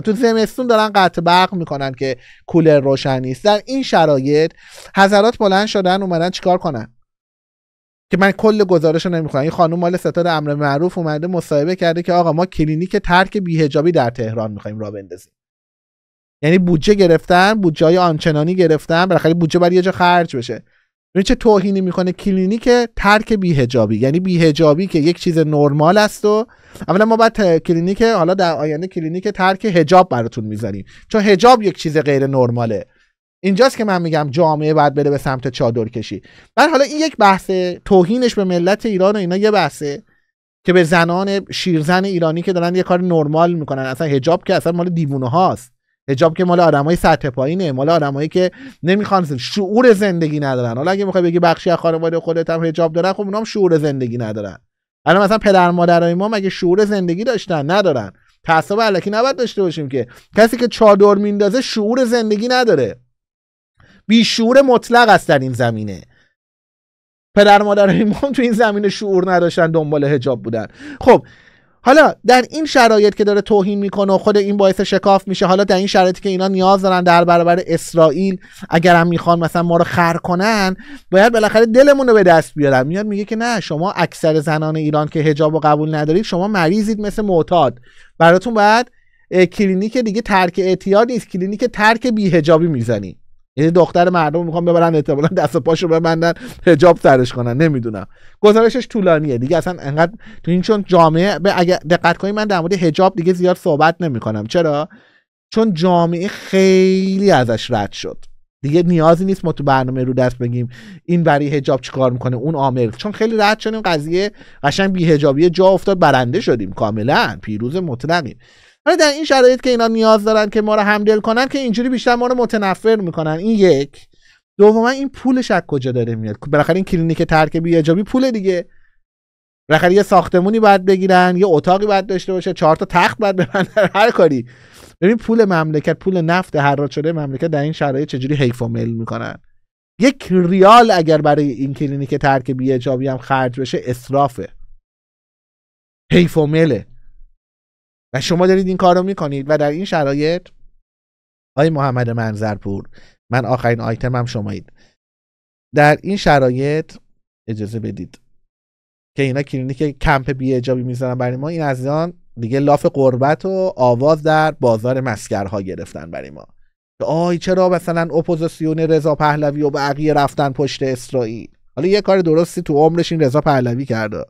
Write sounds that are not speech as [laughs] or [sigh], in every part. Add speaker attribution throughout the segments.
Speaker 1: تو زمستون دارن قطع برق میکنن که کولر روشن نیست در این شرایط حضرات بلند شدن اومدن چیکار کنن که من کل گزارش رو نمیخونم این خانم مال ستاد امر معروف اومده مصاحبه کرده که آقا ما کلینیک ترک بیهجابی در تهران میخوایم را بندازیم یعنی بودجه گرفتن بودجه های آنچنانی گرفتن بالاخره بودجه برای یه جا خرج بشه یعنی چه توهینی میکنه کلینیک ترک بیهجابی یعنی بیهجابی که یک چیز نرمال است و اولا ما بعد کلینیک حالا در آینده کلینیک ترک هجاب براتون میذاریم چون هجاب یک چیز غیر نرماله اینجاست که من میگم جامعه باید بره به سمت چادر کشی من حالا این یک بحث توهینش به ملت ایران و اینا یه بحثه که به زنان شیرزن ایرانی که دارن یه کار نرمال میکنن اصلا هجاب که اصلا مال دیوونه هاست حجاب که مال آدمای سطح پایینه مال آدمایی که نمیخوان شعور زندگی ندارن حالا اگه میخوای بگی بخشی از خانواده خودت هم حجاب دارن خب اونام شعور زندگی ندارن الان مثلا پدر مادرای ما مگه شعور زندگی داشتن ندارن تعصب علکی نباید داشته باشیم که کسی که چادر میندازه شعور زندگی نداره بیشعور مطلق است در این زمینه پدر مادرای ما تو این زمینه شعور نداشتن دنبال هجاب بودن خب حالا در این شرایط که داره توهین میکنه و خود این باعث شکاف میشه حالا در این شرایطی که اینا نیاز دارن در برابر اسرائیل اگر هم میخوان مثلا ما رو خر کنن باید بالاخره دلمون رو به دست بیارن میاد میگه که نه شما اکثر زنان ایران که هجاب و قبول ندارید شما مریضید مثل معتاد براتون باید کلینیک دیگه ترک اعتیاد نیست کلینیک ترک بیهجابی میزنید. یعنی دختر مردم میخوام ببرن اعتبارا دست و پاشو ببندن حجاب سرش کنن نمیدونم گزارشش طولانیه دیگه اصلا انقدر تو این چون جامعه به اگر دقت کنی من در مورد حجاب دیگه زیاد صحبت نمیکنم چرا چون جامعه خیلی ازش رد شد دیگه نیازی نیست ما تو برنامه رو دست بگیم این برای حجاب چیکار میکنه اون عامل چون خیلی رد شدیم قضیه قشنگ بیهجابی جا افتاد برنده شدیم کاملا پیروز مطلقیم ولی در این شرایط که اینا نیاز دارن که ما رو همدل کنن که اینجوری بیشتر ما رو متنفر میکنن این یک دوما این پولش از کجا داره میاد بالاخره این کلینیک ترک بی اجابی پول دیگه بالاخره یه ساختمونی باید بگیرن یه اتاقی بعد داشته باشه چهار تا تخت باید ببرن هر کاری ببین پول مملکت پول نفت هر شده مملکت در این شرایط چجوری حیف و میل میکنن یک ریال اگر برای این کلینیک ترک بی هم خرج بشه اسرافه. حیف و و شما دارید این کار رو میکنید و در این شرایط آی محمد منظرپور من آخرین هم شمایید در این شرایط اجازه بدید که اینا کلینیک کمپ بی اجابی میزنن برای ما این از آن دیگه لاف قربت و آواز در بازار مسکرها گرفتن برای ما آی چرا مثلا اپوزیسیون رضا پهلوی و بقیه رفتن پشت اسرائیل حالا یه کار درستی تو عمرش این رضا پهلوی کرده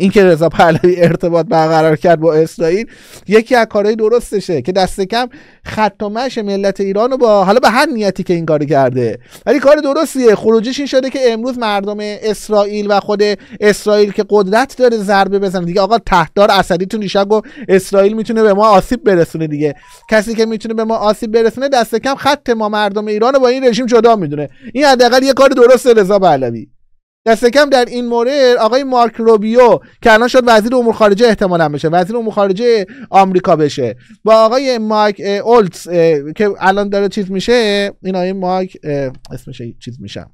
Speaker 1: اینکه رضا پهلوی ارتباط برقرار کرد با اسرائیل یکی از کارهای درستشه که دست کم خط و مش ملت ایران با حالا به هر نیتی که این کاری کرده ولی کار درستیه خروجیش این شده که امروز مردم اسرائیل و خود اسرائیل که قدرت داره ضربه بزنه دیگه آقا تهدار اسدی تو اسرائیل میتونه به ما آسیب برسونه دیگه کسی که میتونه به ما آسیب برسونه دست کم خط ما مردم ایرانو با این رژیم جدا میدونه این حداقل یه کار درست رضا پهلوی دست کم در این مورد آقای مارک روبیو که الان شد وزیر امور خارجه احتمالا بشه وزیر امور خارجه آمریکا بشه با آقای مایک اولتس که الان داره چیز میشه این آقای مایک اسمش چیز میشم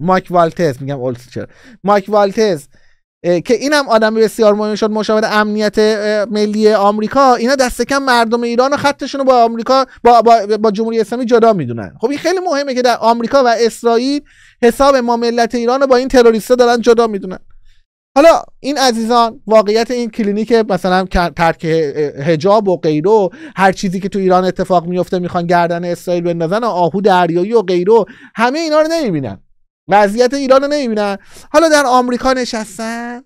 Speaker 1: مایک والتز میگم اولتس چرا مایک والتز که هم آدم بسیار مهم شد مشاور امنیت ملی آمریکا اینا دست کم مردم ایران و خطشون رو با آمریکا با, با, با جمهوری اسلامی جدا میدونن خب این خیلی مهمه که در آمریکا و اسرائیل حساب ما ملت ایران رو با این تروریستا دارن جدا میدونن حالا این عزیزان واقعیت این کلینیک مثلا ترک هجاب و غیره هر چیزی که تو ایران اتفاق میفته میخوان گردن اسرائیل بندازن و آهو دریایی و غیره همه اینا رو نمیبینن وضعیت ایران رو نمیبینن حالا در آمریکا نشستن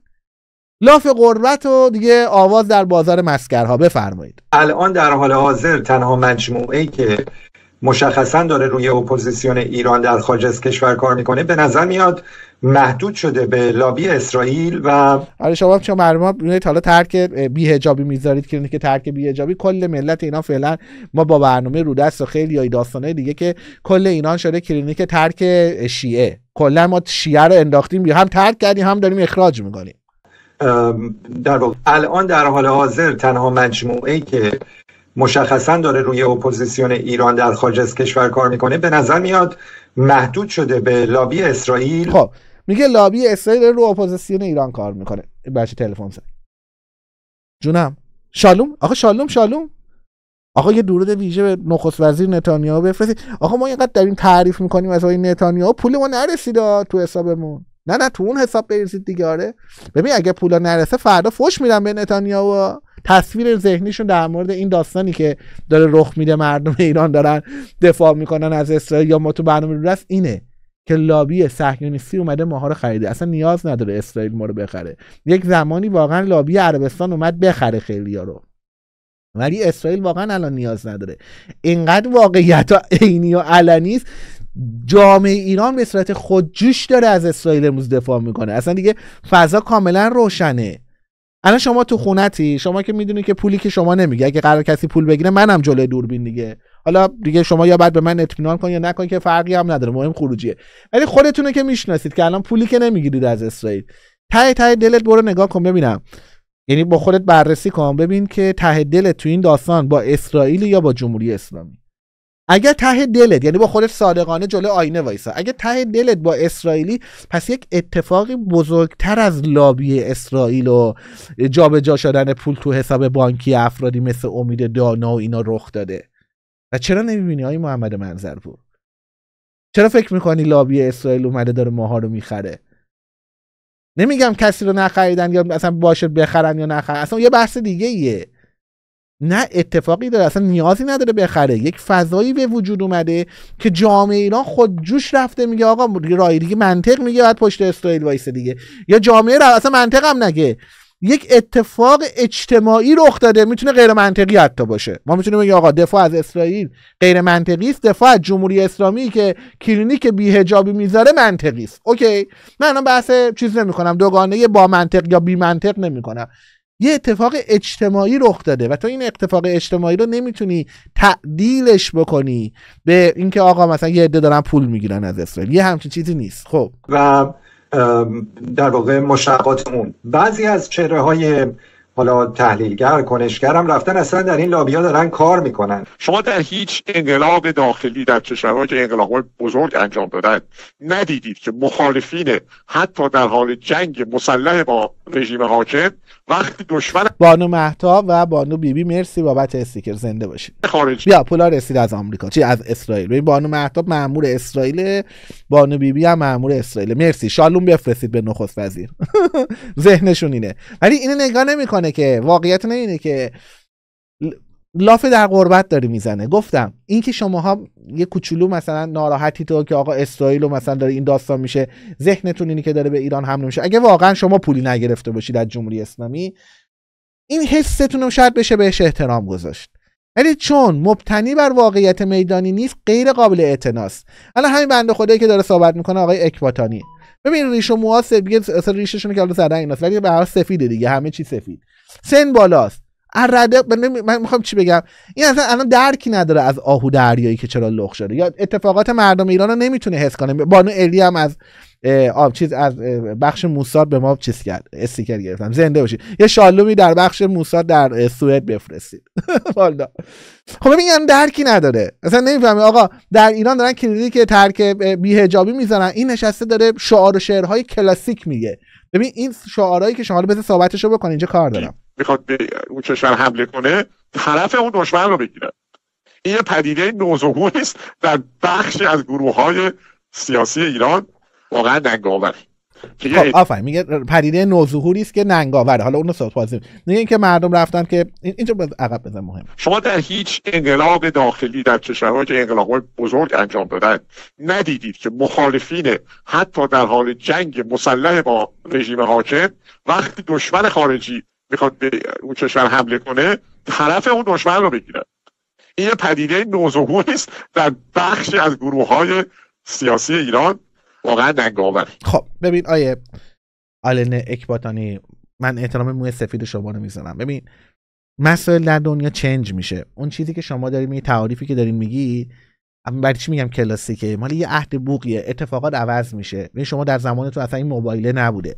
Speaker 1: لاف قربت و دیگه آواز در بازار مسکرها بفرمایید
Speaker 2: الان در حال حاضر تنها مجموعه که مشخصا داره روی اپوزیسیون ایران در خارج از کشور کار میکنه به نظر میاد محدود شده به لابی اسرائیل و
Speaker 1: آره شما چون مرما ببینید حالا ترک بیهجابی میذارید کلینیک ترک بیهجابی کل ملت اینا فعلا ما با برنامه رو دست و خیلی داستانه دیگه که کل اینان شده کلینیک ترک شیعه کلا ما شیعه رو انداختیم هم ترک کردیم هم داریم اخراج میکنیم
Speaker 2: در واقع الان در حال حاضر تنها مجموعه که مشخصا داره روی اپوزیسیون ایران در خارج از کشور کار میکنه به نظر میاد محدود شده به لابی اسرائیل خب میگه لابی اسرائیل رو اپوزیسیون ایران کار میکنه
Speaker 1: بچه تلفن زد جونم شالوم آقا شالوم شالوم آقا یه درود ویژه به نخست وزیر نتانیاهو بفرستید آقا ما اینقدر داریم تعریف میکنیم از آقای نتانیاهو پول ما نرسید تو حسابمون نه نه تو اون حساب بریزید دیگه آره ببین اگه پولا نرسه فردا فوش میدم به نتانیاهو تصویر ذهنیشون در مورد این داستانی که داره رخ میده مردم ایران دارن دفاع میکنن از اسرائیل یا ما تو برنامه رو اینه که لابی صهیونیستی اومده ماها رو خریده اصلا نیاز نداره اسرائیل ما رو بخره یک زمانی واقعا لابی عربستان اومد بخره خیلیا رو ولی اسرائیل واقعا الان نیاز نداره اینقدر واقعیت و عینی و علنی است جامعه ایران به صورت خودجوش داره از اسرائیل امروز دفاع میکنه اصلا دیگه فضا کاملا روشنه الان شما تو خونتی شما که میدونی که پولی که شما نمیگه اگه قرار کسی پول بگیره منم جلوی دوربین دیگه حالا دیگه شما یا بعد به من اطمینان کن یا نکن که فرقی هم نداره مهم خروجیه ولی خودتونه که میشناسید که الان پولی که نمیگیرید از اسرائیل ته ته دلت برو نگاه کن ببینم یعنی با خودت بررسی کن ببین که ته دلت تو این داستان با اسرائیل یا با جمهوری اسلامی اگر ته دلت یعنی با خودت صادقانه جلو آینه وایسا اگر ته دلت با اسرائیلی پس یک اتفاقی بزرگتر از لابی اسرائیل و جابجا شدن پول تو حساب بانکی افرادی مثل امید دانا و اینا رخ داده و چرا نمیبینی آی محمد منظرپور چرا فکر میکنی لابی اسرائیل اومده داره ماها رو میخره نمیگم کسی رو نخریدن یا اصلا باشه بخرن یا نخرن اصلا یه بحث دیگه ایه نه اتفاقی داره اصلا نیازی نداره بخره یک فضایی به وجود اومده که جامعه ایران خود جوش رفته میگه آقا رای دیگه منطق میگه بعد پشت اسرائیل وایسه دیگه یا جامعه را اصلا منطق هم نگه یک اتفاق اجتماعی رخ داده میتونه غیر منطقی حتی باشه ما میتونیم بگیم آقا دفاع از اسرائیل غیر منطقی است دفاع از جمهوری اسلامی که کلینیک حجابی میذاره منطقی است اوکی من الان بحث چیز نمیکنم دوگانه با منطق یا بی منطق نمیکنم یه اتفاق اجتماعی رخ داده و تو این اتفاق اجتماعی رو نمیتونی تعدیلش بکنی به اینکه آقا مثلا یه عده دارن پول میگیرن از اسرائیل
Speaker 2: یه همچین چیزی نیست خب و در واقع مشقات بعضی از چهره های حالا تحلیلگر کنشگر هم رفتن اصلا در این لابیا دارن کار میکنن
Speaker 3: شما در هیچ انقلاب داخلی در کشورهای که انقلاب بزرگ انجام دادن ندیدید که مخالفین حتی در حال جنگ مسلح با رژیم حاکم وقتی دشمن
Speaker 1: بانو محتاب و بانو بیبی مرسی بابت استیکر زنده باشید خارج بیا پولا رسید از آمریکا چی از اسرائیل ببین بانو مهتاب مأمور اسرائیل بانو بیبی هم مأمور اسرائیل مرسی شالوم بفرستید به نخست وزیر [laughs] ذهنشون اینه ولی اینو نگاه نمیکنه که واقعیت نه اینه که لافه در قربت داری میزنه گفتم این اینکه شماها یه کوچولو مثلا ناراحتی تو که آقا اسرائیل و مثلا داره این داستان میشه ذهنتون اینی که داره به ایران حمله میشه اگه واقعا شما پولی نگرفته باشید از جمهوری اسلامی این حستون شاید بشه بهش احترام گذاشت ولی چون مبتنی بر واقعیت میدانی نیست غیر قابل اعتناست الان همین بنده خدایی که داره صحبت میکنه آقای اکباتانی ببین ریش و موها سفید ریششون که حالا زدن ایناست ولی به هر سفیده دیگه همه چی سفید سن بالاست رده من, من میخوام چی بگم این اصلا الان درکی نداره از آهو دریایی که چرا لخ شده یا اتفاقات مردم ایران رو نمیتونه حس کنه بانو الی هم از آب چیز از بخش موساد به ما چیز کرد استیکر گرفتم زنده باشید یه شالومی در بخش موساد در سوئد بفرستید [laughs] والا خب ببینم یعنی درکی نداره اصلا نمیفهمی آقا در ایران دارن کلیدی که ترک بیهجابی میزنن این نشسته داره شعار و شعرهای کلاسیک میگه ببین این شعارهایی که شما بذار صحبتشو بکن اینجا کار دارم
Speaker 3: میخواد به اون کشور حمله کنه طرف اون دشمن رو بگیره این یه پدیده نوظهور است در بخشی از گروه های سیاسی ایران واقعا ننگاور خب آفرین
Speaker 1: میگه پدیده نوظهوری است که ننگاوره حالا اونو صحبت بازی میگه اینکه مردم رفتن که اینجا عقب بزن مهم
Speaker 3: شما در هیچ انقلاب داخلی در کشورها که انقلاب بزرگ انجام دادن ندیدید که مخالفین حتی در حال جنگ مسلح با رژیم حاکم وقتی دشمن خارجی میخواد به اون کشور حمله کنه طرف اون دشمن رو بگیره این پدیده نوظهوری است در بخشی از گروه های سیاسی ایران واقعا نگاور
Speaker 1: خب ببین آیه آلن اکباتانی من احترام موی سفید شما رو میزنم ببین مسائل در دنیا چنج میشه اون چیزی که شما داری می تعاریفی که دارین میگی برای چی میگم کلاسیکه مال یه عهد بوقیه اتفاقات عوض میشه ببین یعنی شما در زمان تو اصلا این موبایله نبوده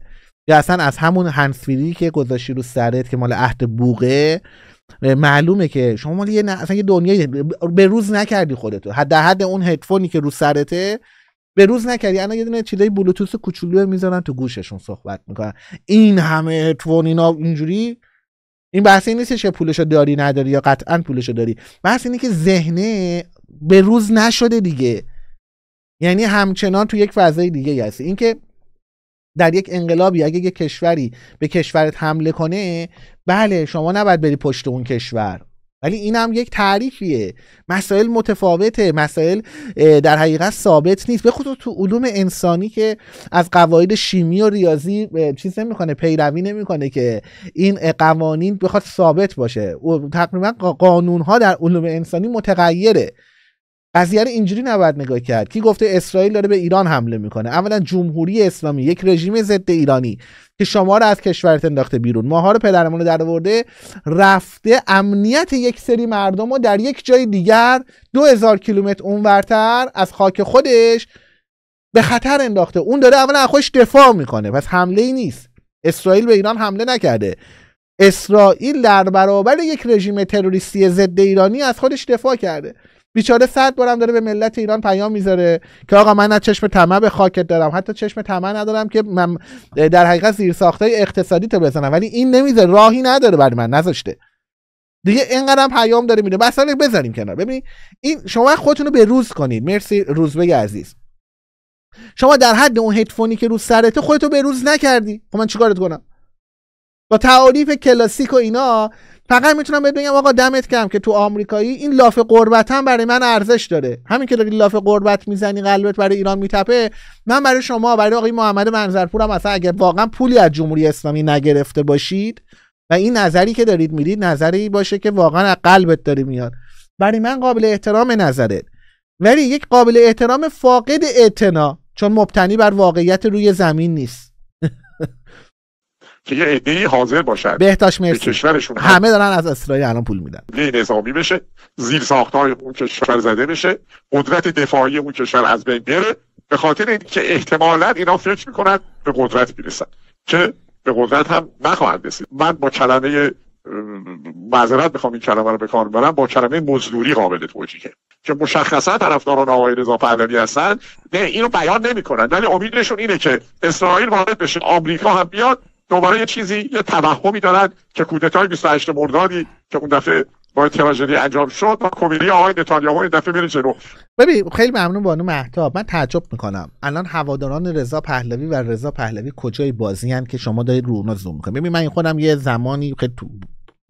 Speaker 1: یا اصلا از همون هنسفیری که گذاشتی رو سرت که مال عهد بوقه معلومه که شما مال یه اصلا یه دنیایی به روز نکردی خودتو حد حد اون هدفونی که رو سرته به روز نکردی الان یه دونه چیلای بلوتوث کوچولو میذارن تو گوششون صحبت میکنن این همه تون اینا اینجوری این بحث این نیستش که پولشو داری نداری یا قطعا پولشو داری بحث اینه که ذهنه به روز نشده دیگه یعنی همچنان تو یک فضای دیگه هستی اینکه در یک انقلابی اگه یک کشوری به کشورت حمله کنه بله شما نباید بری پشت اون کشور ولی این هم یک تعریفیه مسائل متفاوته مسائل در حقیقت ثابت نیست به خود تو علوم انسانی که از قواعد شیمی و ریاضی چیز نمیکنه پیروی نمیکنه که این قوانین بخواد ثابت باشه تقریبا قانون ها در علوم انسانی متغیره قضیه رو اینجوری نباید نگاه کرد کی گفته اسرائیل داره به ایران حمله میکنه اولا جمهوری اسلامی یک رژیم ضد ایرانی که شما رو از کشورت انداخته بیرون ماها رو پدرمون رو درآورده رفته امنیت یک سری مردم رو در یک جای دیگر دو هزار کیلومتر اونورتر از خاک خودش به خطر انداخته اون داره اولا از خودش دفاع میکنه پس حمله ای نیست اسرائیل به ایران حمله نکرده اسرائیل در برابر یک رژیم تروریستی ضد ایرانی از خودش دفاع کرده بیچاره صد بارم داره به ملت ایران پیام میذاره که آقا من از چشم طمع به خاکت دارم حتی چشم طمع ندارم که من در حقیقت زیر ساختای اقتصادی تو بزنم ولی این نمیذاره راهی نداره برای من نذاشته دیگه اینقدرم پیام داره میده مثلا بذاریم کنار ببین این شما خودتون رو به روز کنید مرسی روزبه عزیز شما در حد اون هدفونی که رو سرته خودتو به روز نکردی خب من چیکارت کنم با تعاریف کلاسیک و اینا فقط میتونم بهت بگم آقا دمت کم که تو آمریکایی این لاف قربت هم برای من ارزش داره همین که داری لاف قربت میزنی قلبت برای ایران میتپه من برای شما برای آقای محمد منظرپور هم اصلا اگر واقعا پولی از جمهوری اسلامی نگرفته باشید و این نظری که دارید میدید نظری باشه که واقعا از قلبت داری میاد برای من قابل احترام نظره ولی یک قابل احترام فاقد اعتنا چون مبتنی بر واقعیت روی زمین نیست [laughs]
Speaker 3: که یه عده‌ای حاضر باشن بهداشت مرسی همه
Speaker 1: دارن از اسرائیل الان پول
Speaker 3: میدن یه نظامی بشه زیر ساختای اون کشور زده بشه قدرت دفاعی اون کشور از بین بره به خاطر اینکه احتمالاً اینا فکر میکنن به قدرت میرسن که به قدرت هم نخواهد رسید من با کلمه معذرت میخوام این کلمه رو به کار برم با کلمه مزدوری قابل توجیهه که مشخصا طرفداران آقای رضا پهلوی هستن نه اینو بیان نمیکنن ولی امیدشون اینه که اسرائیل وارد بشه آمریکا هم بیاد دوباره یه چیزی یه توهمی دارن که کودتای 28 مردادی که اون دفعه با تراژدی انجام شد و کمیلی آقای نتانیاهو این دفعه میره جلو
Speaker 1: ببین خیلی ممنون بانو مهتاب من تعجب میکنم الان هواداران رضا پهلوی و رضا پهلوی کجای بازی هن که شما دارید رو زوم میکنید ببین من خودم یه زمانی خیلی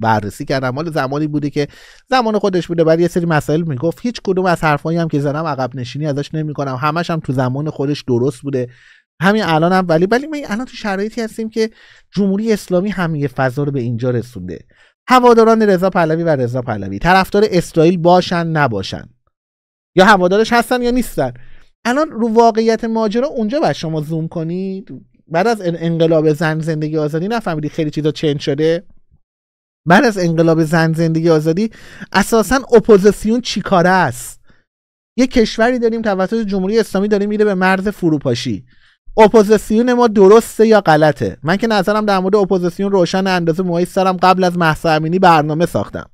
Speaker 1: بررسی کردم حال زمانی بوده که زمان خودش بوده بعد یه سری مسائل میگفت هیچ کدوم از حرفایی هم که زدم عقب نشینی ازش نمیکنم همش هم تو زمان خودش درست بوده همین الان هم ولی ولی ما الان تو شرایطی هستیم که جمهوری اسلامی همه فضا رو به اینجا رسونده هواداران رضا پهلوی و رضا پهلوی طرفدار اسرائیل باشن نباشن یا هوادارش هستن یا نیستن الان رو واقعیت ماجرا اونجا بر شما زوم کنید بعد از انقلاب زن زندگی آزادی نفهمیدی خیلی چیزا چنج شده بعد از انقلاب زن زندگی آزادی اساسا اپوزیسیون چیکاره است یه کشوری داریم توسط جمهوری اسلامی داره میره به مرز فروپاشی اپوزیسیون ما درسته یا غلطه من که نظرم در مورد اپوزیسیون روشن اندازه موهای سرم قبل از محسا امینی برنامه ساختم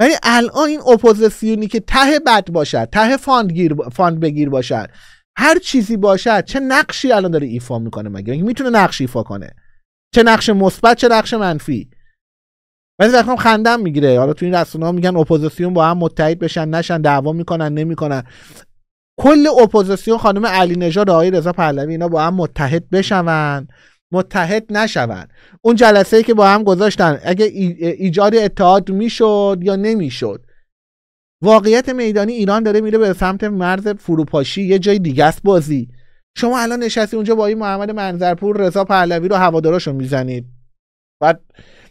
Speaker 1: ولی الان این اپوزیسیونی که ته بد باشد ته فاند, بگیر باشد هر چیزی باشد چه نقشی الان داره ایفا میکنه مگه میتونه نقش ایفا کنه چه نقش مثبت چه نقش منفی ولی در خندم میگیره حالا تو این ها میگن اپوزیسیون با هم متحد بشن نشن دعوا میکنن نمیکنن کل اپوزیسیون خانم علی نژاد آقای رضا پهلوی اینا با هم متحد بشون متحد نشون اون جلسه ای که با هم گذاشتن اگه ایجاد اتحاد میشد یا نمیشد واقعیت میدانی ایران داره میره به سمت مرز فروپاشی یه جای دیگه است بازی شما الان نشستی اونجا با این محمد منظرپور رضا پهلوی رو هواداراشو میزنید بعد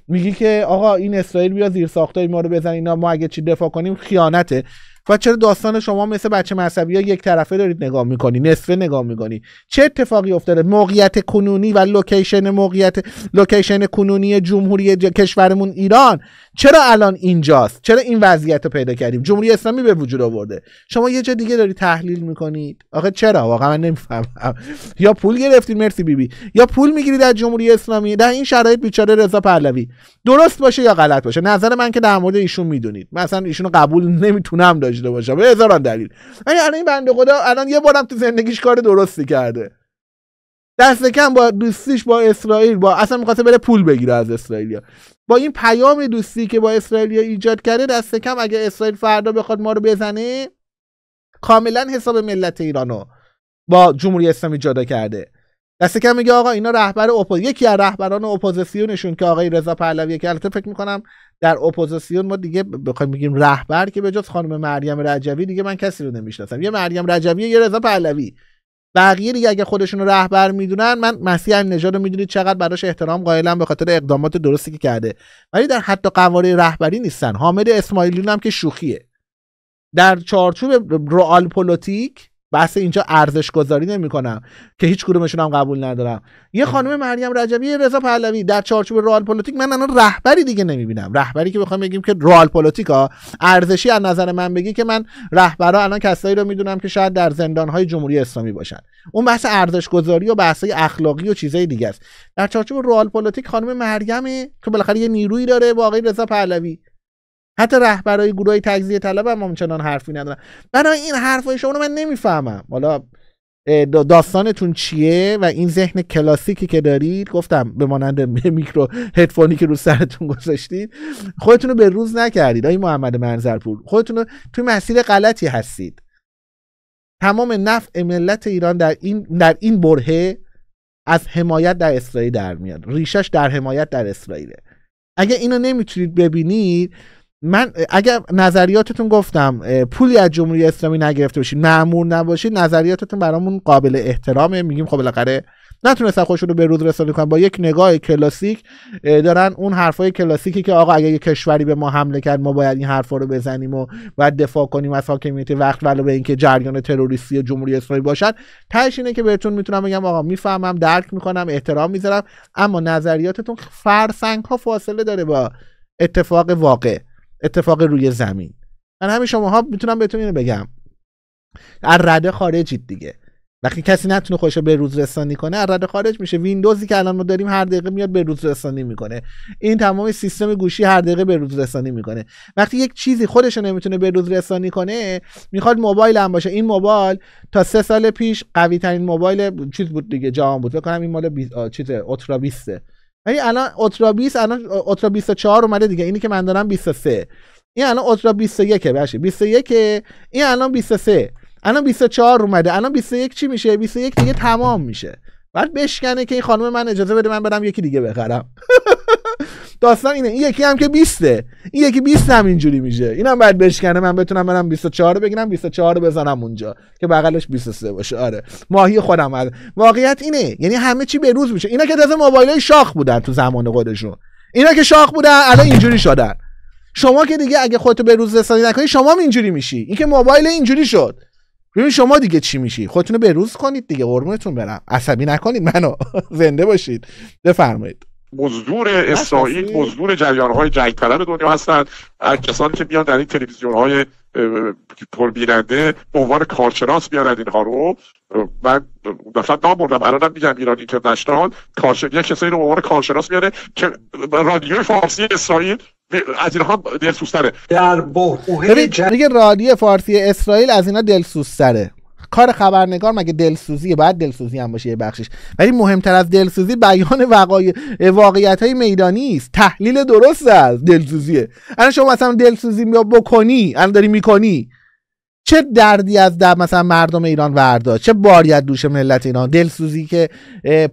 Speaker 1: میگی که آقا این اسرائیل بیا زیر ساختای ما رو بزن اینا ما اگه چی دفاع کنیم خیانته و چرا داستان شما مثل بچه مذهبی ها یک طرفه دارید نگاه میکنی نصفه نگاه میکنی چه اتفاقی افتاده موقعیت کنونی و لوکیشن موقعیت لوکیشن کنونی جمهوری کشورمون ایران چرا الان اینجاست چرا این وضعیت رو پیدا کردیم جمهوری اسلامی به وجود آورده شما یه جا دیگه داری تحلیل میکنید آخه چرا واقعا من نمیفهمم یا پول گرفتید مرسی بیبی یا پول میگیرید از جمهوری اسلامی در این شرایط بیچاره رضا پهلوی درست باشه یا غلط باشه نظر من که در مورد ایشون میدونید مثلا ایشونو قبول نمیتونم داشته باشم به هزاران دلیل الان این بنده خدا الان یه بارم تو زندگیش کار درستی کرده دست کم با دوستیش با اسرائیل با اصلا میخواسته بره پول بگیره از اسرائیل با این پیام دوستی که با اسرائیل ایجاد کرده دست کم اگه اسرائیل فردا بخواد ما رو بزنه کاملا حساب ملت ایرانو با جمهوری اسلامی جدا کرده دست کم میگه آقا اینا رهبر اپوز یکی از رهبران اپوزیسیونشون که آقای رضا پهلوی که البته فکر میکنم در اپوزیسیون ما دیگه بخوایم بگیم رهبر که به جز خانم مریم رجوی دیگه من کسی رو نمیشناسم یه مریم رجوی یه رضا پهلوی بقیه دیگه اگه خودشون رو رهبر میدونن من مسیح نژاد رو میدونید چقدر براش احترام قائلم به خاطر اقدامات درستی که کرده ولی در حتی قواره رهبری نیستن حامد اسماعیلیون هم که شوخیه در چارچوب رئال پلیتیک بحث اینجا ارزش گذاری نمی کنم که هیچ کدومشون هم قبول ندارم یه خانم مریم رجبی رضا پهلوی در چارچوب رال پلیتیک من الان رهبری دیگه بینم رهبری که بخوام بگیم که رال پلیتیکا ارزشی از نظر من بگی که من رهبرا الان کسایی رو میدونم که شاید در زندان های جمهوری اسلامی باشن اون بحث ارزش گذاری و بحث اخلاقی و چیزای دیگه است در چارچوب رال پلیتیک خانم مریم که بالاخره یه نیرویی داره واقعی رضا پهلوی حتی رهبرای گروه تجزیه طلب هم همچنان حرفی ندارن برای این حرفای شما رو من نمیفهمم حالا داستانتون چیه و این ذهن کلاسیکی که دارید گفتم به مانند [laughs] میکرو هدفونی که رو سرتون گذاشتید خودتون رو به روز نکردید آی محمد منظرپور خودتون رو توی مسیر غلطی هستید تمام نفع ملت ایران در این در این برهه از حمایت در اسرائیل در میاد ریشش در حمایت در اسرائیل. اگه اینو نمیتونید ببینید من اگر نظریاتتون گفتم پولی از جمهوری اسلامی نگرفته باشید معمور نباشید نظریاتتون برامون قابل احترامه میگیم خب بالاخره نتونستم خودشون رو به روز رسانی کنم با یک نگاه کلاسیک دارن اون حرفای کلاسیکی که آقا اگه یه کشوری به ما حمله کرد ما باید این حرفا رو بزنیم و باید دفاع کنیم از حاکمیت وقت ولو به اینکه جریان تروریستی جمهوری اسلامی باشد، تهش اینه که بهتون میتونم بگم آقا میفهمم درک میکنم احترام میذارم اما نظریاتتون فرسنگ ها فاصله داره با اتفاق واقع اتفاق روی زمین من همین شماها میتونم بهتون اینو بگم از رده خارجید دیگه وقتی کسی نتونه خودش به روز رسانی کنه از رده خارج میشه ویندوزی که الان ما داریم هر دقیقه میاد به روز رسانی میکنه این تمام سیستم گوشی هر دقیقه به روز رسانی میکنه وقتی یک چیزی خودش نمیتونه به روز رسانی کنه میخواد موبایل هم باشه این موبایل تا سه سال پیش قوی ترین موبایل چیز بود دیگه جهان بود فکر کنم این مال بیز... چیز اوترا 20 ولی یعنی الان اوترا 20 الان اوترا 24 اومده دیگه اینی که من دارم 23 این الان اوترا 21 باشه 21 این الان 23 الان 24 اومده الان 21 چی میشه 21 دیگه تمام میشه بعد بشکنه که این خانم من اجازه بده من برم یکی دیگه بخرم [laughs] داستان اینه این یکی هم که 20 این یکی 20 هم اینجوری میشه اینم بعد بشکنه من بتونم برم 24 بگیرم 24 بزنم اونجا که بغلش 23 باشه آره ماهی خودم هر. واقعیت اینه یعنی همه چی به روز میشه اینا که تازه موبایلای شاخ بودن تو زمان خودشون اینا که شاخ بودن الان اینجوری شدن شما که دیگه اگه خودتو به روز رسانی نکنی شما هم اینجوری میشی این که موبایل اینجوری شد ببین شما دیگه چی میشی خودتون روز کنید دیگه قربونتون برم عصبی نکنید منو [laughs] زنده باشید بفرمایید
Speaker 3: مزدور اسرائیل مزدور جریان های جنگ طلب دنیا هستند کسانی که بیان در این تلویزیون های پربیننده به عنوان کارشناس بیارن اینها رو من نام بردم الانم میگم ایران اینترنشنال کارشناس یک کسایی رو به عنوان کارشناس بیاره که رادیوی فارسی اسرائیل از اینها دلسوستره در بحبوحه جنگ
Speaker 1: رادیو فارسی اسرائیل از اینا دلسوستره کار خبرنگار مگه دلسوزی باید دلسوزی هم باشه یه بخشش ولی مهمتر از دلسوزی بیان وقای... واقعیت های میدانی است تحلیل درست از دلسوزیه الان شما مثلا دلسوزی بکنی الان داری میکنی چه دردی از در مثلا مردم ایران وردا چه باری از دوش ملت ایران دلسوزی که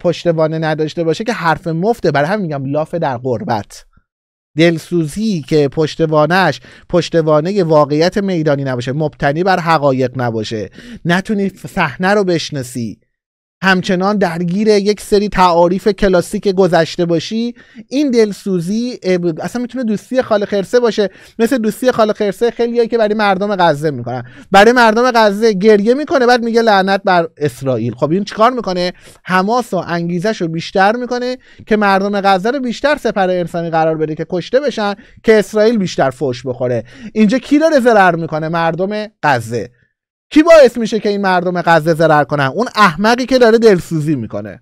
Speaker 1: پشتوانه نداشته باشه که حرف مفته برای همین میگم لاف در قربت دلسوزی که پشتوانش پشتوانه واقعیت میدانی نباشه مبتنی بر حقایق نباشه نتونی صحنه رو بشناسی همچنان درگیر یک سری تعاریف کلاسیک گذشته باشی این دلسوزی اصلا میتونه دوستی خال خرسه باشه مثل دوستی خال خرسه خیلی که برای مردم غزه میکنن برای مردم غزه گریه میکنه بعد میگه لعنت بر اسرائیل خب این چیکار میکنه حماس و انگیزش رو بیشتر میکنه که مردم غزه رو بیشتر سپر انسانی قرار بده که کشته بشن که اسرائیل بیشتر فوش بخوره اینجا کی داره ضرر میکنه مردم غزه کی باعث میشه که این مردم غزه ضرر کنن اون احمقی که داره دلسوزی میکنه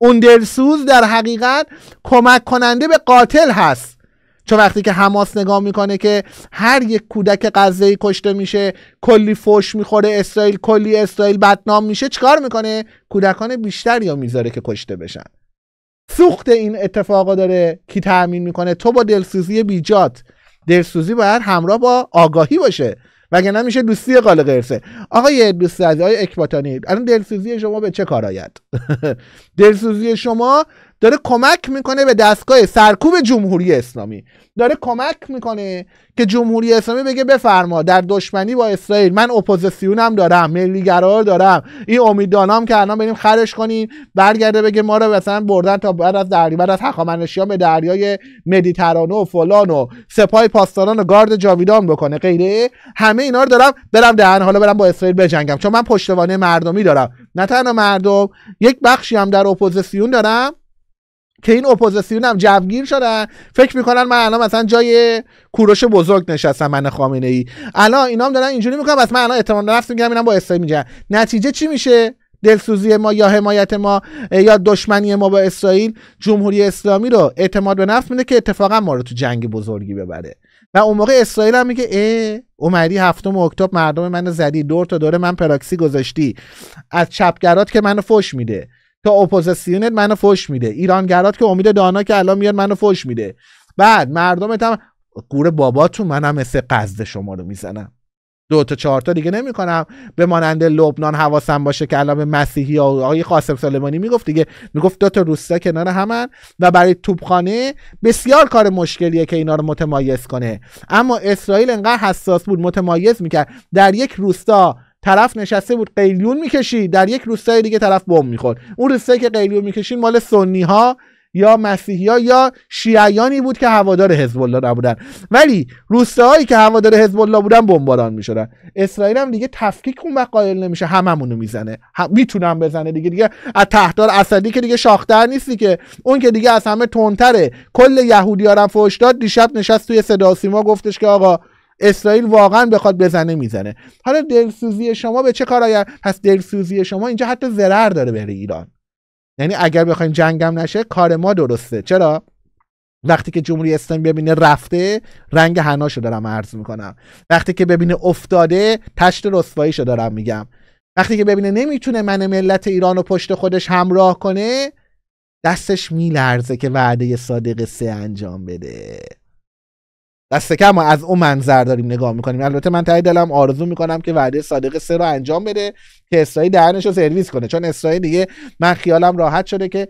Speaker 1: اون دلسوز در حقیقت کمک کننده به قاتل هست چون وقتی که حماس نگاه میکنه که هر یک کودک غزه کشته میشه کلی فوش میخوره اسرائیل کلی اسرائیل بدنام میشه چیکار میکنه کودکان بیشتر یا میذاره که کشته بشن سوخت این اتفاقا داره کی تعمین میکنه تو با دلسوزی بیجات دلسوزی باید همراه با آگاهی باشه نه نمیشه دوستی قال قرصه آقای دوست عزیز آقای اکباتانی الان دلسوزی شما به چه کار آید [laughs] دلسوزی شما داره کمک میکنه به دستگاه سرکوب جمهوری اسلامی داره کمک میکنه که جمهوری اسلامی بگه بفرما در دشمنی با اسرائیل من اپوزیسیونم دارم ملیگرار دارم این امیدانام که الان بریم خرش کنیم برگرده بگه ما رو مثلا بردن تا بعد از بعد از هخامنشیان به دریای مدیترانه و فلان و سپاه پاسداران و گارد جاویدان بکنه غیره همه اینا رو دارم برم دهن حالا برم با اسرائیل بجنگم چون من پشتوانه مردمی دارم نه تنها مردم یک بخشی هم در اپوزیسیون دارم که این اپوزیسیون هم جوگیر شدن فکر میکنن من الان مثلا جای کوروش بزرگ نشستم من خامنه ای الان اینا هم دارن اینجوری میکنن بس من الان اعتماد نفس میگیرم اینم با اسرائیل میگن نتیجه چی میشه دلسوزی ما یا حمایت ما یا دشمنی ما با اسرائیل جمهوری اسلامی رو اعتماد به نفس میده که اتفاقا ما رو تو جنگ بزرگی ببره و اون موقع اسرائیل هم میگه ای اومدی هفتم اکتبر مردم من زدی دور تا دور من پراکسی گذاشتی از چپگرات که منو فش میده تا اپوزیسیونت منو فوش میده ایران ایرانگرات که امید دانا که الان میاد منو فوش میده بعد مردمت هم گور باباتون منم مثل قزد شما رو میزنم دو تا چهار تا دیگه نمیکنم به مانند لبنان حواسم باشه که الان به مسیحی آقای قاسم سلیمانی میگفت دیگه میگفت دو تا روستا کنار همن و برای توپخانه بسیار کار مشکلیه که اینا رو متمایز کنه اما اسرائیل انقدر حساس بود متمایز میکرد در یک روستا طرف نشسته بود قیلیون میکشید در یک روستای دیگه طرف بم میخورد اون روستایی که قیلیون میکشید مال سنی ها یا مسیحی ها یا شیعیانی بود که هوادار حزب الله نبودن ولی روستاهایی که هوادار حزب بودن بمباران میشدن اسرائیل هم دیگه تفکیک اون قائل نمیشه هممونو میزنه هم میتونم بزنه دیگه دیگه از تحتار اسدی که دیگه شاختر نیستی که اون که دیگه از همه تندتره کل یهودیارم فوش داد دیشب نشست توی صدا گفتش که آقا اسرائیل واقعا بخواد بزنه میزنه حالا دلسوزی شما به چه کار آید پس دلسوزی شما اینجا حتی ضرر داره بره ایران یعنی اگر بخوایم جنگم نشه کار ما درسته چرا وقتی که جمهوری اسلامی ببینه رفته رنگ حناشو دارم عرض میکنم وقتی که ببینه افتاده تشت رسواییشو دارم میگم وقتی که ببینه نمیتونه من ملت ایران و پشت خودش همراه کنه دستش میلرزه که وعده صادق سه انجام بده دست کم ما از اون منظر داریم نگاه میکنیم البته من تایی دلم آرزو میکنم که وعده صادق سه رو انجام بده که اسرائیل دهنش رو سرویس کنه چون اسرائیل دیگه من خیالم راحت شده که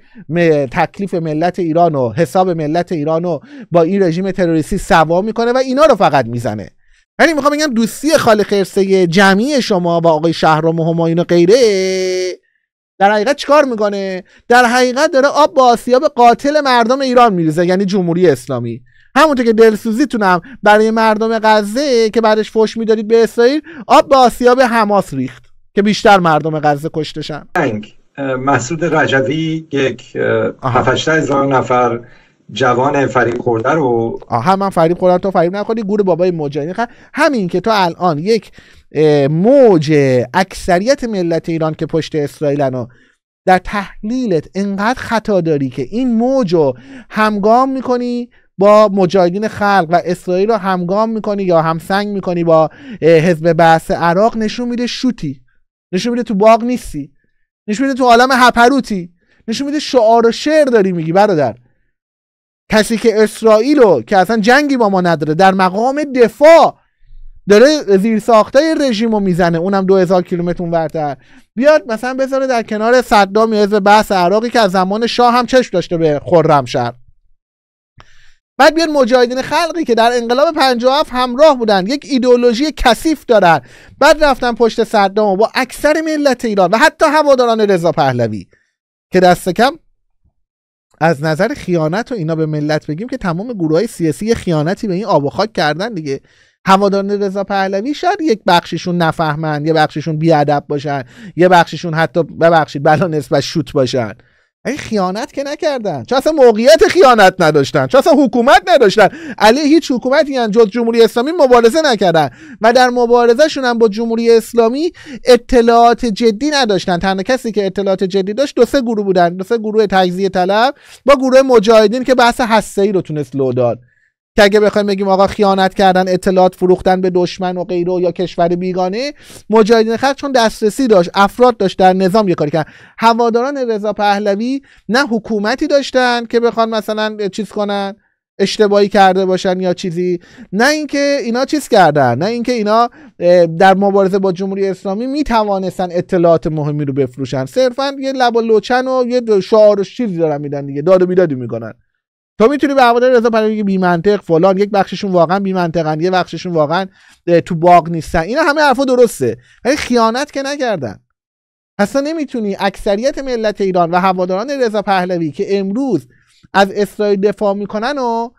Speaker 1: تکلیف ملت ایران و حساب ملت ایران و با این رژیم تروریستی سوا میکنه و اینا رو فقط میزنه یعنی میخوام بگم دوستی خالق خیرسه جمعی شما با آقای شهرام و همایون و غیره در حقیقت چیکار میکنه در حقیقت داره آب با آسیاب قاتل مردم ایران میریزه یعنی جمهوری اسلامی همونطور که دلسوزیتونم برای مردم غزه که بعدش فش میدادید به اسرائیل آب به آسیاب حماس ریخت که بیشتر مردم غزه کشتشن
Speaker 2: مسعود رجوی یک 7 هزار نفر جوان فریب خورده رو
Speaker 1: هم من فریب خوردن تو فریب نخوری گور بابای مجانی همین که تو الان یک موج اکثریت ملت ایران که پشت اسرائیلن و در تحلیلت انقدر خطا داری که این موج رو همگام میکنی با مجاهدین خلق و اسرائیل رو همگام میکنی یا همسنگ میکنی با حزب بحث عراق نشون میده شوتی نشون میده تو باغ نیستی نشون میده تو عالم هپروتی نشون میده شعار و شعر داری میگی برادر کسی که اسرائیل رو که اصلا جنگی با ما نداره در مقام دفاع داره زیر ساخته رژیم رو میزنه اونم هزار کیلومتر ورتر بیاد مثلا بذاره در کنار صدام یا حزب بحث عراقی که از زمان شاه هم چشم داشته به خرمشهر بعد بیان مجاهدین خلقی که در انقلاب 57 همراه بودن یک ایدئولوژی کثیف دارن بعد رفتن پشت صدام و با اکثر ملت ایران و حتی هواداران رضا پهلوی که دست کم از نظر خیانت و اینا به ملت بگیم که تمام گروه های سیاسی خیانتی به این آب و خاک کردن دیگه هواداران رضا پهلوی شاید یک بخششون نفهمند یه بخششون بیادب باشن یه بخششون حتی ببخشید بلا نسبت شوت باشن ای خیانت که نکردن چون اصلا موقعیت خیانت نداشتن چون اصلا حکومت نداشتن علیه هیچ حکومتی هم جز جمهوری اسلامی مبارزه نکردن و در مبارزه هم با جمهوری اسلامی اطلاعات جدی نداشتن تنها کسی که اطلاعات جدی داشت دو سه گروه بودن دو سه گروه تجزیه طلب با گروه مجاهدین که بحث هسته ای رو تونست لو داد که اگه بخوایم بگیم آقا خیانت کردن اطلاعات فروختن به دشمن و غیره یا کشور بیگانه مجاهدین خلق چون دسترسی داشت افراد داشت در نظام یه کاری کردن هواداران رضا پهلوی نه حکومتی داشتن که بخوان مثلا چیز کنن اشتباهی کرده باشن یا چیزی نه اینکه اینا چیز کردن نه اینکه اینا در مبارزه با جمهوری اسلامی می توانستن اطلاعات مهمی رو بفروشن صرفا یه لب و لوچن و یه شعار و چیزی دارن میدن دیگه داد و بیدادی میکنن تو میتونی به هوادار رضا پهلوی بی منطق فلان یک بخششون واقعا بی منطقن یه بخششون واقعا تو باغ نیستن اینا همه حرفا درسته ولی خیانت که نکردن اصلا نمیتونی اکثریت ملت ایران و هواداران رضا پهلوی که امروز از اسرائیل دفاع میکنن و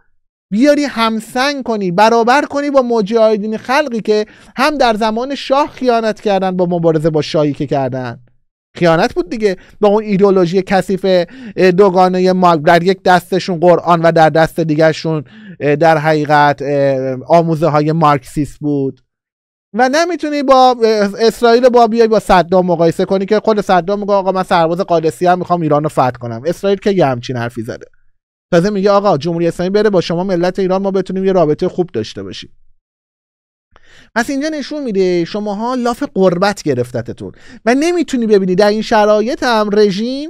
Speaker 1: بیاری همسنگ کنی برابر کنی با مجاهدین خلقی که هم در زمان شاه خیانت کردن با مبارزه با شاهی که کردن خیانت بود دیگه با اون ایدولوژی کثیف دوگانه در یک دستشون قرآن و در دست دیگرشون در حقیقت آموزه های مارکسیست بود و نمیتونی با اسرائیل با بیای با صدام مقایسه کنی که خود صدام میگه آقا من سرباز قادسی هم میخوام ایران رو فتح کنم اسرائیل که یه همچین حرفی زده تازه میگه آقا جمهوری اسلامی بره با شما ملت ایران ما بتونیم یه رابطه خوب داشته باشیم پس اینجا نشون میده شماها لاف قربت گرفتتتون و نمیتونی ببینی در این شرایط هم رژیم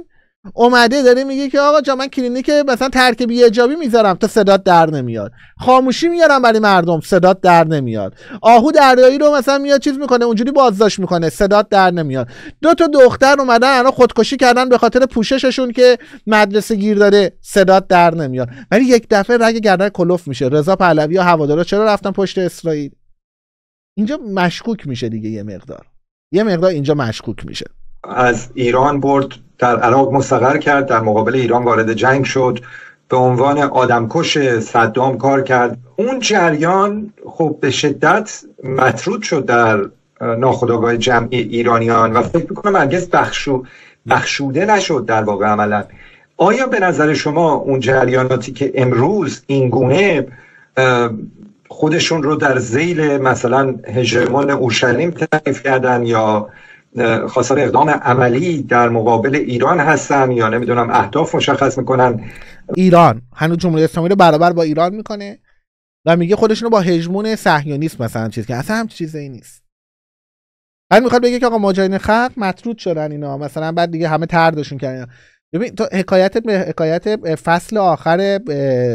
Speaker 1: اومده داره میگه که آقا جا من کلینیک مثلا ترک بیهجابی میذارم تا صدات در نمیاد خاموشی میارم برای مردم صدات در نمیاد آهو دریایی رو مثلا میاد چیز میکنه اونجوری بازداشت میکنه صدات در نمیاد دو تا دختر اومدن الان خودکشی کردن به خاطر پوشششون که مدرسه گیر داره صدات در نمیاد ولی یک دفعه رگ گردن کلوف میشه رضا پهلوی و هوادارا چرا رفتن پشت اسرائیل اینجا مشکوک میشه دیگه یه مقدار یه مقدار اینجا مشکوک میشه
Speaker 2: از ایران برد در عراق مستقر کرد در مقابل ایران وارد جنگ شد به عنوان آدمکش صدام کار کرد اون جریان خب به شدت مطرود شد در ناخداگاه جمعی ایرانیان و فکر میکنم هرگز بخشو بخشوده نشد در واقع عملا آیا به نظر شما اون جریاناتی که امروز اینگونه خودشون رو در زیل مثلا هژمون اورشلیم تعریف کردن یا خواستار اقدام عملی در مقابل ایران هستن یا نمیدونم اهداف مشخص میکنن ایران هنوز جمهوری
Speaker 1: اسلامی رو برابر با ایران میکنه و میگه رو با هژمون صهیونیست مثلا چیز که اصلا هم چیزی نیست بعد میخواد بگه که آقا مجاهدین خلق مطرود شدن اینا مثلا بعد دیگه همه تردشون کردن ببین تو حکایت حکایت فصل آخر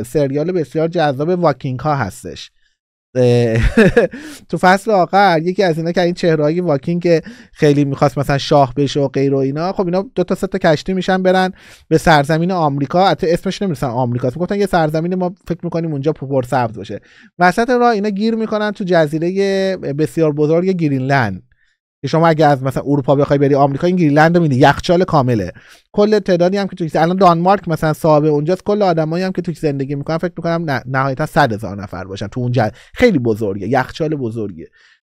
Speaker 1: سریال بسیار جذاب واکینگ ها هستش [laughs] تو فصل آخر یکی از اینا که این چهرهایی واکینگ که خیلی میخواست مثلا شاه بشه و غیر و اینا خب اینا دو تا سه تا کشتی میشن برن به سرزمین آمریکا حتی اسمش نمیرسن آمریکا میگفتن یه سرزمین ما فکر میکنیم اونجا پر سبز باشه وسط راه اینا گیر میکنن تو جزیره بسیار بزرگ گرینلند که شما اگه از مثلا اروپا بخوای بری آمریکا این گرینلند رو یخچال کامله کل تعدادی هم که توی الان دانمارک مثلا صاحب اونجاست کل آدمایی هم که توی زندگی میکنن فکر میکنم نهایتا صد هزار نفر باشن تو اونجا خیلی بزرگه یخچال بزرگه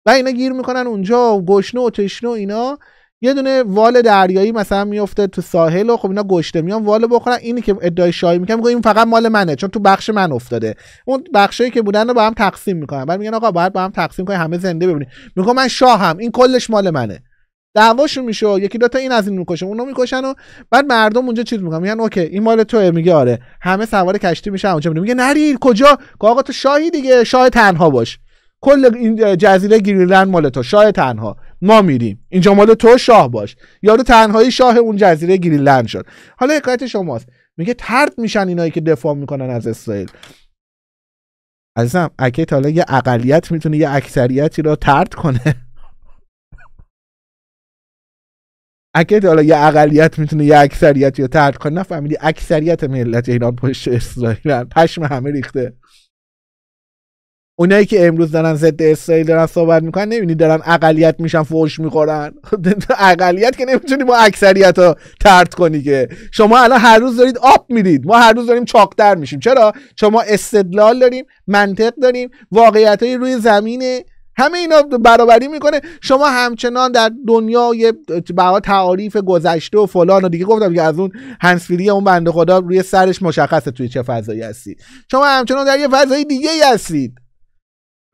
Speaker 1: و اینا گیر میکنن اونجا گشنه و تشنه و اینا یه دونه وال دریایی مثلا میفته تو ساحل و خب اینا گشته میان وال بخورن اینی که ادعای شاهی میکنه میگه این فقط مال منه چون تو بخش من افتاده اون بخشایی که بودن رو با هم تقسیم میکنن بعد میگن آقا باید با هم تقسیم کنیم همه زنده ببینیم میگم من شاهم این کلش مال منه دعواشون میشه یکی دو تا این از این میکشه اونو میکشن و بعد مردم اونجا چیز میکنن میگن اوکی این مال توه میگه آره همه سوار کشتی میشن اونجا میگه نری کجا آقا تو شاهی دیگه شاه تنها باش کل این جزیره گرینلند مال تو شاه تنها ما میریم اینجا مال تو شاه باش یارو تنهایی شاه اون جزیره گرینلند شد حالا حکایت شماست میگه ترد میشن اینایی که دفاع میکنن از اسرائیل عزیزم اکیت حالا یه اقلیت میتونه یه اکثریتی را ترد کنه اکیت حالا یه اقلیت میتونه یه اکثریتی رو ترد کنه نفهمیدی اکثریت ملت ایران پشت اسرائیل پشم همه ریخته اونایی که امروز دارن ضد اسرائیل دارن صحبت میکنن نمیبینی دارن اقلیت میشن فوش میخورن [laughs] اقلیت که نمیتونی با اکثریت رو ترد کنی که شما الان هر روز دارید آب میدید ما هر روز داریم چاقتر میشیم چرا شما استدلال داریم منطق داریم واقعیت های روی زمینه همه اینا برابری میکنه شما همچنان در دنیای به تعاریف گذشته و فلان و دیگه گفتم که از اون هنسفیری اون بنده خدا روی سرش مشخصه توی چه فضایی هستید شما همچنان در یه فضای دیگه هستید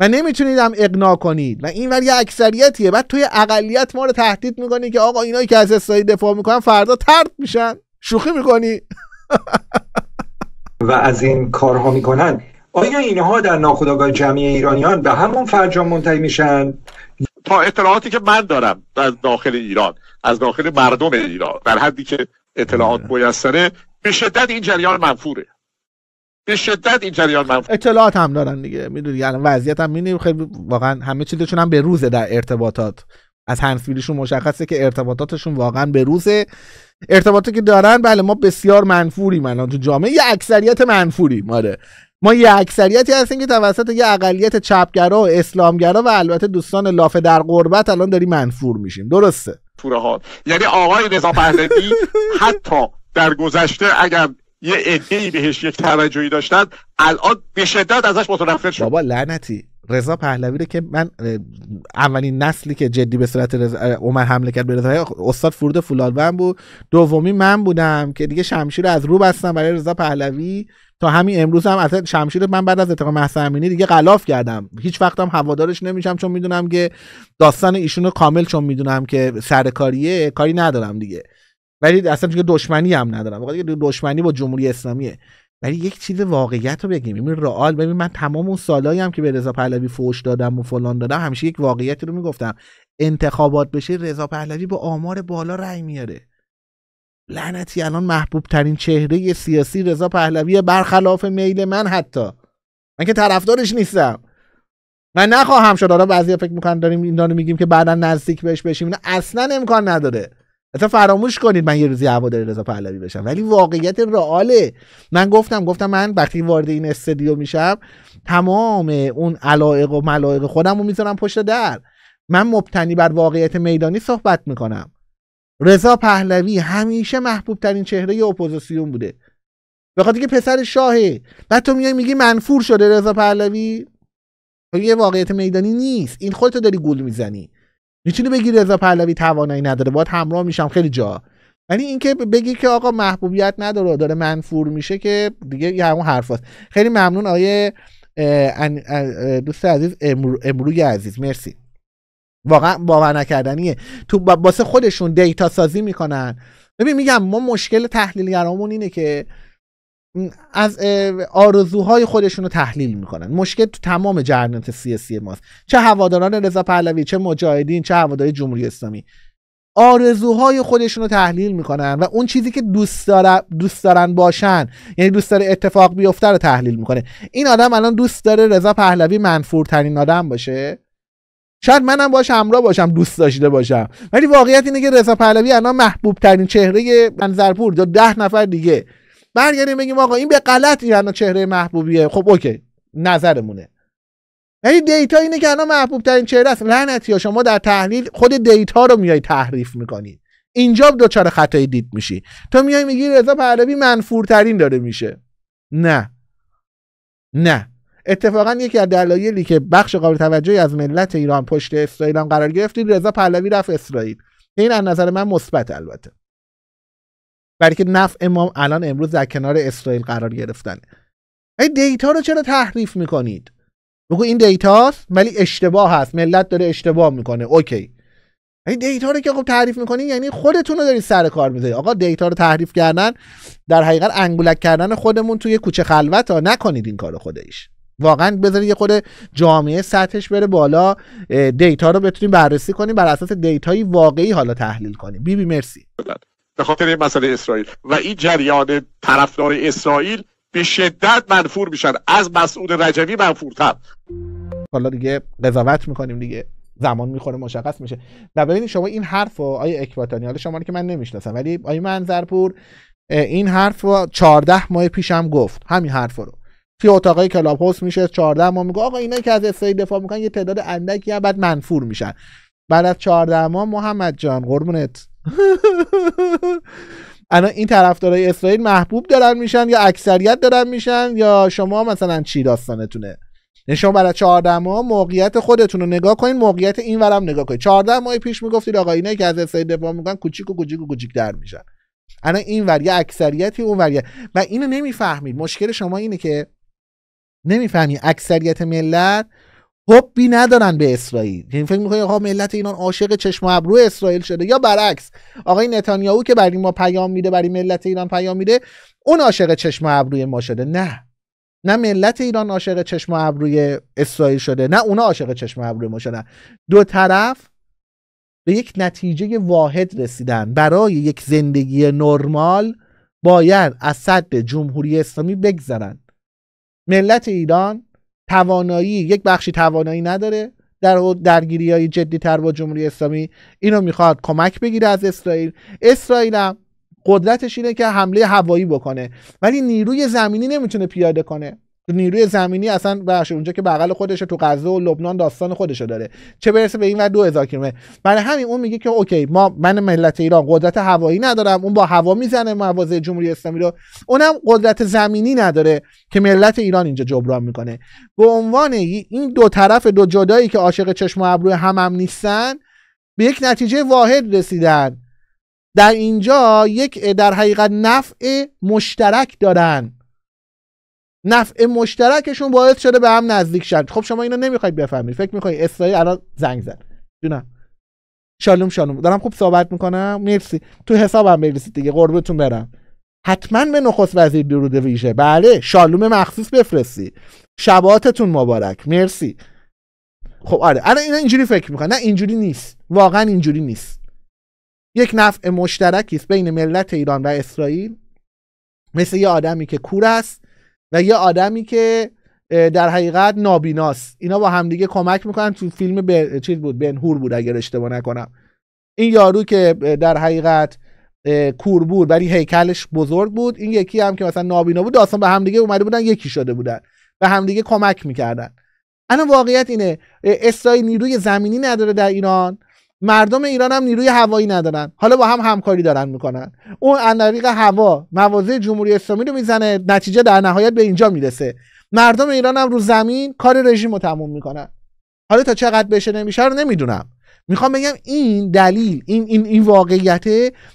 Speaker 1: و نمیتونید هم اقناع کنید و این ولی اکثریتیه بعد توی اقلیت ما رو تهدید میکنی که آقا اینایی که از اسرائیل دفاع میکنن فردا ترد میشن شوخی میکنی
Speaker 2: و از این کارها میکنن آیا اینها در ناخودآگاه جمعی ایرانیان به همون فرجام منتهی میشن
Speaker 3: تا اطلاعاتی که من دارم از داخل ایران از داخل مردم ایران در حدی که اطلاعات آره. میسره به شدت این جریان منفوره به شدت این جریان
Speaker 1: اطلاعات هم دارن دیگه میدونی الان یعنی وضعیت هم خیلی واقعا همه چیزشون هم به روزه در ارتباطات از هنسفیلیشون مشخصه که ارتباطاتشون واقعا به روزه ارتباطاتی که دارن بله ما بسیار منفوری من تو جامعه یه اکثریت منفوری ماره ما یه اکثریتی هستیم که توسط یه اقلیت چپگرا و اسلامگرا و البته دوستان لافه در قربت الان داری منفور میشیم درسته
Speaker 3: یعنی آقای رضا حتی در گذشته اگر یه ادی بهش یک توجهی داشتن الان به شدت ازش متنفر شد بابا لعنتی
Speaker 1: رضا پهلوی رو که من اولین نسلی که جدی به صورت عمر حمله کرد به رضا استاد فرود فولادوند بود دومی من بودم که دیگه شمشیر از رو بستم برای رضا پهلوی تا همین امروز هم اصلا شمشیر من بعد از اتفاق مهسا دیگه غلاف کردم هیچ هم هوادارش نمیشم چون میدونم که داستان ایشونو کامل چون میدونم که سرکاریه کاری ندارم دیگه ولی اصلا چون دشمنی هم ندارم واقعا دشمنی با جمهوری اسلامیه ولی یک چیز واقعیت رو بگیم این رئال ببین من تمام اون سالایی هم که به رضا پهلوی فوش دادم و فلان دادم همیشه یک واقعیتی رو میگفتم انتخابات بشه رضا پهلوی با آمار بالا رأی میاره لعنتی الان محبوب ترین چهره سیاسی رضا پهلوی برخلاف میل من حتی من که طرفدارش نیستم من نخواهم شد حالا بعضیا فکر میکنن داریم این میگیم که بعدا نزدیک بهش بشیم اصلا امکان نداره اصلا فراموش کنید من یه روزی هوادار رضا پهلوی بشم ولی واقعیت رئاله من گفتم گفتم من وقتی وارد این استدیو میشم تمام اون علایق و ملایق خودم رو میذارم پشت در من مبتنی بر واقعیت میدانی صحبت میکنم رضا پهلوی همیشه محبوب ترین چهره اپوزیسیون بوده به که پسر شاهه بعد تو میای میگی منفور شده رضا پهلوی یه واقعیت میدانی نیست این خودتو داری گول میزنی میتونی بگی رضا پهلوی توانایی نداره باید همراه میشم خیلی جا یعنی اینکه بگی که آقا محبوبیت نداره داره منفور میشه که دیگه یه همون حرفاست خیلی ممنون آیه دوست عزیز امرو امروی عزیز مرسی واقعا باور نکردنیه تو واسه خودشون دیتا سازی میکنن ببین میگم ما مشکل تحلیلگرامون اینه که از آرزوهای خودشون رو تحلیل میکنن مشکل تو تمام جریانات سیاسی ماست چه هواداران رضا پهلوی چه مجاهدین چه هواداری جمهوری اسلامی آرزوهای خودشون رو تحلیل میکنن و اون چیزی که دوست, داره دوست دارن باشن یعنی دوست داره اتفاق بیفته رو تحلیل میکنه این آدم الان دوست داره رضا پهلوی منفورترین آدم باشه شاید منم باش همراه باشم دوست داشته باشم ولی واقعیت اینه که رضا پهلوی الان محبوب ترین چهره منظرپور یا ده نفر دیگه برگردیم بگیم آقا این به غلط یعنی چهره محبوبیه خب اوکی نظرمونه یعنی دیتا اینه که الان محبوب ترین چهره است لعنتی ها شما در تحلیل خود دیتا رو میای تحریف میکنی اینجا دوچار خطای دید میشی تو میای میگی رضا پهلوی منفورترین داره میشه نه نه اتفاقا یکی از دلایلی که بخش قابل توجهی از ملت ایران پشت اسرائیل قرار گرفتید رضا پهلوی رفت اسرائیل این از نظر من مثبت البته برای که نفع ما الان امروز در کنار اسرائیل قرار گرفتن این دیتا رو چرا تحریف میکنید بگو این دیتاست ولی اشتباه هست ملت داره اشتباه میکنه اوکی این دیتا رو که خب تعریف میکنی یعنی خودتون رو دارید سر کار میذارید آقا دیتا رو تحریف کردن در حقیقت انگولک کردن خودمون توی کوچه خلوت ها نکنید این کار خودش واقعا بذارید یه خود جامعه سطحش بره بالا دیتا رو بتونیم بررسی کنیم بر اساس دیتایی واقعی حالا تحلیل کنیم بیبی بی مرسی بله.
Speaker 3: به خاطر مسئله اسرائیل و این جریان طرفدار اسرائیل به شدت منفور میشن از مسعود رجوی منفورتر
Speaker 1: حالا دیگه قضاوت میکنیم دیگه زمان میخوره مشخص میشه و ببینید شما این حرف و آیه اکباتانی حالا شما که من نمیشناسم ولی آیه منظرپور این حرف رو 14 ماه پیشم گفت همین حرف رو توی اتاقای کلاب هاوس میشه 14 ماه میگه آقا اینایی که از اسرائیل دفاع میکنن یه تعداد اندکی بعد منفور میشن بعد از 14 ماه محمد جان قربونت [laughs] الان این طرفدارای اسرائیل محبوب دارن میشن یا اکثریت دارن میشن یا شما مثلا چی داستانتونه شما برای 14 ماه موقعیت خودتون رو نگاه کنین موقعیت این ورم نگاه کنین 14 ماه پیش میگفتید آقا اینایی که از اسرائیل دفاع میکنن کوچیک و کوچیک و کوچیک در میشن الان این ور یه اکثریتی اون ور و اینو نمیفهمید مشکل شما اینه که نمیفهمی اکثریت ملت حبی ندارن به اسرائیل یعنی فکر میکنید آقا ملت ایران عاشق چشم و ابرو اسرائیل شده یا برعکس آقای نتانیاهو که برای ما پیام میده برای ملت ایران پیام میده اون عاشق چشم و ابروی ما شده نه نه ملت ایران عاشق چشم و ابروی اسرائیل شده نه اونا عاشق چشم و ابروی ما شدن دو طرف به یک نتیجه واحد رسیدن برای یک زندگی نرمال باید از صد جمهوری اسلامی بگذرن ملت ایران توانایی یک بخشی توانایی نداره در درگیری های جدی تر با جمهوری اسلامی اینو میخواد کمک بگیره از اسرائیل اسرائیل هم قدرتش اینه که حمله هوایی بکنه ولی نیروی زمینی نمیتونه پیاده کنه نیروی زمینی اصلا بخش اونجا که بغل خودشه تو غزه و لبنان داستان خودشه داره چه برسه به این و 2000 کیلومتر برای همین اون میگه که اوکی ما من ملت ایران قدرت هوایی ندارم اون با هوا میزنه مواضع جمهوری اسلامی رو اونم قدرت زمینی نداره که ملت ایران اینجا جبران میکنه به عنوان این دو طرف دو جدایی که عاشق چشم و ابرو هم, هم نیستن به یک نتیجه واحد رسیدن در اینجا یک در حقیقت نفع مشترک دارن نفع مشترکشون باعث شده به هم نزدیک شن خب شما اینو نمیخواید بفهمید فکر میکنید اسرائیل الان زنگ زد جونم شالوم شالوم دارم خوب صحبت میکنم مرسی تو حسابم بریسید دیگه قربتون برم حتما به نخست وزیر درود ویژه بله شالوم مخصوص بفرستی شباتتون مبارک مرسی خب آره الان آره، اینجوری فکر میکنن نه اینجوری نیست واقعا اینجوری نیست یک نفع مشترکی بین ملت ایران و اسرائیل مثل یه آدمی که کور است و یه آدمی که در حقیقت نابیناست اینا با همدیگه کمک میکنن تو فیلم ب... چیز بود بنهور بود اگر اشتباه نکنم این یارو که در حقیقت کور بود ولی هیکلش بزرگ بود این یکی هم که مثلا نابینا بود داستان به همدیگه اومده بودن یکی شده بودن به همدیگه کمک میکردن الان واقعیت اینه اسرائیل نیروی زمینی نداره در ایران مردم ایران هم نیروی هوایی ندارن حالا با هم همکاری دارن میکنن اون طریق هوا مواضع جمهوری اسلامی رو میزنه نتیجه در نهایت به اینجا میرسه مردم ایران هم رو زمین کار رژیم رو تموم میکنن حالا تا چقدر بشه نمیشه رو نمیدونم میخوام بگم این دلیل این این این واقعیت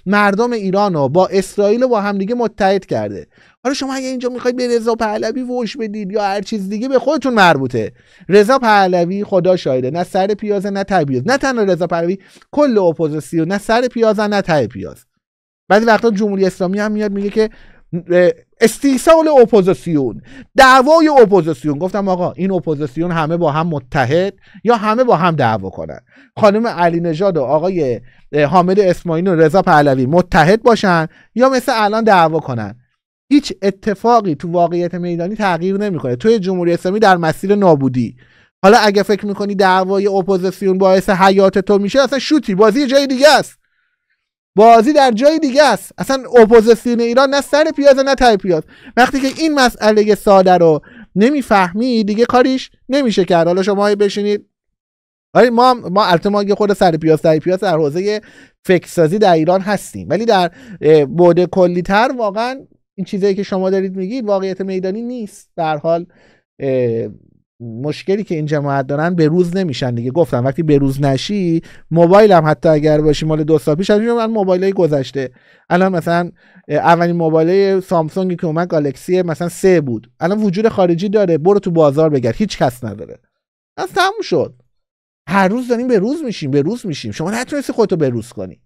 Speaker 1: مردم ایران رو با اسرائیل و با همدیگه متحد کرده حالا شما اگه اینجا میخواید به رضا پهلوی وش بدید یا هر چیز دیگه به خودتون مربوطه رضا پهلوی خدا شاهده نه سر پیازه نه پیاز نه تنها رضا پهلوی کل اپوزیسیون نه سر پیاز نه ته پیاز بعضی وقتا جمهوری اسلامی هم میاد میگه که استیصال اپوزیسیون دعوای اپوزیسیون گفتم آقا این اپوزیسیون همه با هم متحد یا همه با هم دعوا کنن خانم علی نژاد و آقای حامد اسماعیل و رضا پهلوی متحد باشن یا مثل الان دعوا کنن هیچ اتفاقی تو واقعیت میدانی تغییر نمیکنه توی جمهوری اسلامی در مسیر نابودی حالا اگه فکر میکنی دعوای اپوزیسیون باعث حیات تو میشه اصلا شوتی بازی جای دیگه است بازی در جای دیگه است اصلا اپوزیسیون ایران نه سر پیاز نه تای پیاز وقتی که این مسئله ساده رو نمیفهمی دیگه کاریش نمیشه کرد حالا شما بشینید آره ما ما البته ما خود سر پیاز تای پیاز در حوزه فکسازی در ایران هستیم ولی در بعد تر واقعا این چیزایی که شما دارید میگید واقعیت میدانی نیست در حال مشکلی که این جماعت دارن به روز نمیشن دیگه گفتم وقتی به روز نشی موبایل هم حتی اگر باشی مال دو سال پیش من موبایل های گذشته الان مثلا اولین موبایل سامسونگی که اومد گالکسی مثلا سه بود الان وجود خارجی داره برو تو بازار بگرد هیچ کس نداره از تموم شد هر روز داریم به روز میشیم به روز میشیم شما نتونستی خودتو به روز کنی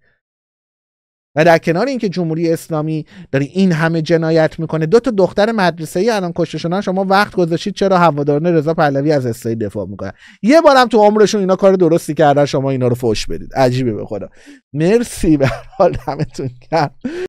Speaker 1: و در کنار اینکه جمهوری اسلامی داره این همه جنایت میکنه دو تا دختر مدرسه ای الان کشته شدن شما وقت گذاشتید چرا هواداران رضا پهلوی از اسرائیل دفاع میکنن یه بارم تو عمرشون اینا کار درستی کردن شما اینا رو فوش بدید عجیبه به خدا مرسی به حال همتون کرد